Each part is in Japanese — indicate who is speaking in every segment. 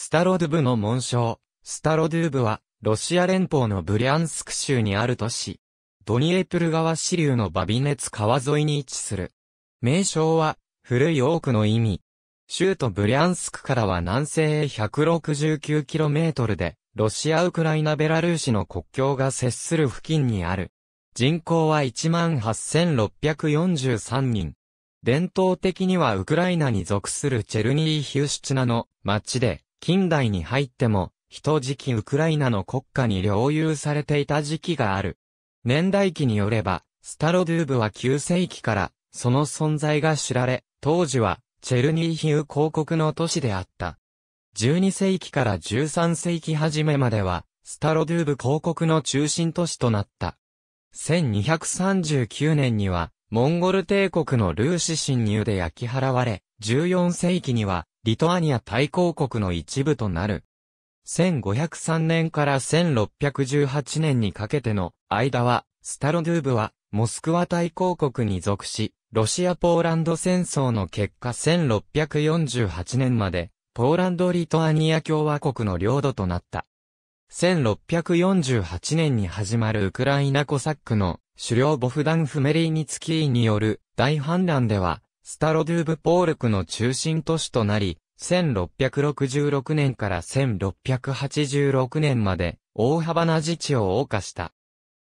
Speaker 1: スタロドゥブの紋章。スタロドゥブは、ロシア連邦のブリャンスク州にある都市。ドニエプル川支流のバビネツ川沿いに位置する。名称は、古い多くの意味。州都ブリャンスクからは南西へ 169km で、ロシア・ウクライナ・ベラルーシの国境が接する付近にある。人口は18,643人。伝統的にはウクライナに属するチェルニーヒーシチナの町で、近代に入っても、一時期ウクライナの国家に領有されていた時期がある。年代記によれば、スタロドゥーブは9世紀から、その存在が知られ、当時は、チェルニーヒウ公国の都市であった。12世紀から13世紀初めまでは、スタロドゥーブ公国の中心都市となった。1239年には、モンゴル帝国のルーシ侵入で焼き払われ、14世紀には、リトアニア大公国の一部となる。1503年から1618年にかけての間は、スタロドゥーブは、モスクワ大公国に属し、ロシア・ポーランド戦争の結果1648年まで、ポーランド・リトアニア共和国の領土となった。1648年に始まるウクライナコサックの狩猟ボフダン・フメリーニツキーによる大反乱では、スタロドゥーブポールクの中心都市となり、1666年から1686年まで大幅な自治を謳歌した。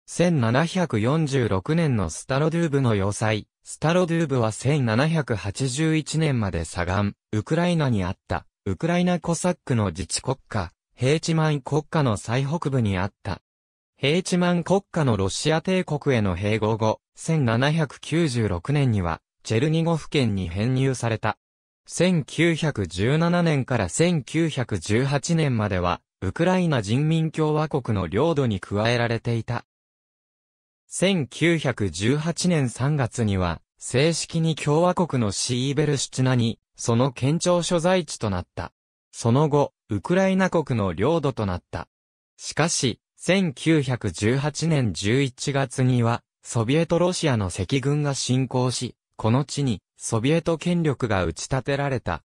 Speaker 1: 1746年のスタロドゥーブの要塞、スタロドゥーブは1781年まで左岸、ウクライナにあった、ウクライナコサックの自治国家、ヘーチマン国家の最北部にあった。ヘーチマン国家のロシア帝国への併合後、1796年には、チェルニゴフ県に編入された。1917年から1918年までは、ウクライナ人民共和国の領土に加えられていた。1918年3月には、正式に共和国のシーベルシュチナに、その県庁所在地となった。その後、ウクライナ国の領土となった。しかし、1918年11月には、ソビエトロシアの赤軍が侵攻し、この地にソビエト権力が打ち立てられた。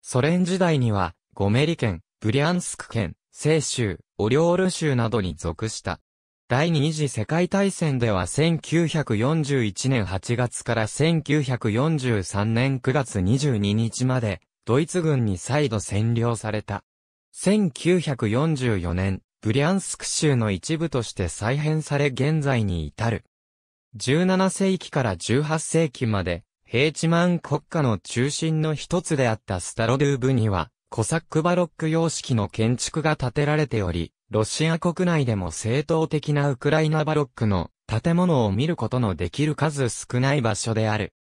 Speaker 1: ソ連時代には、ゴメリ県、ブリャンスク県、西州、オリョール州などに属した。第二次世界大戦では1941年8月から1943年9月22日まで、ドイツ軍に再度占領された。1944年、ブリャンスク州の一部として再編され現在に至る。17世紀から18世紀まで、ヘーチマン国家の中心の一つであったスタロドゥーブには、コサックバロック様式の建築が建てられており、ロシア国内でも正当的なウクライナバロックの建物を見ることのできる数少ない場所である。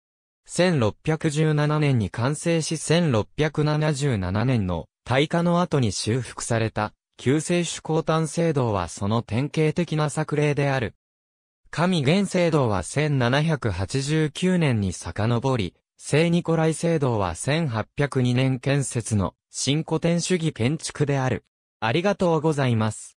Speaker 1: 1617年に完成し1677年の大火の後に修復された、旧世主公誕制度はその典型的な作例である。神現聖堂は1789年に遡り、聖ニコライ聖堂は1802年建設の新古典主義建築である。ありがとうございます。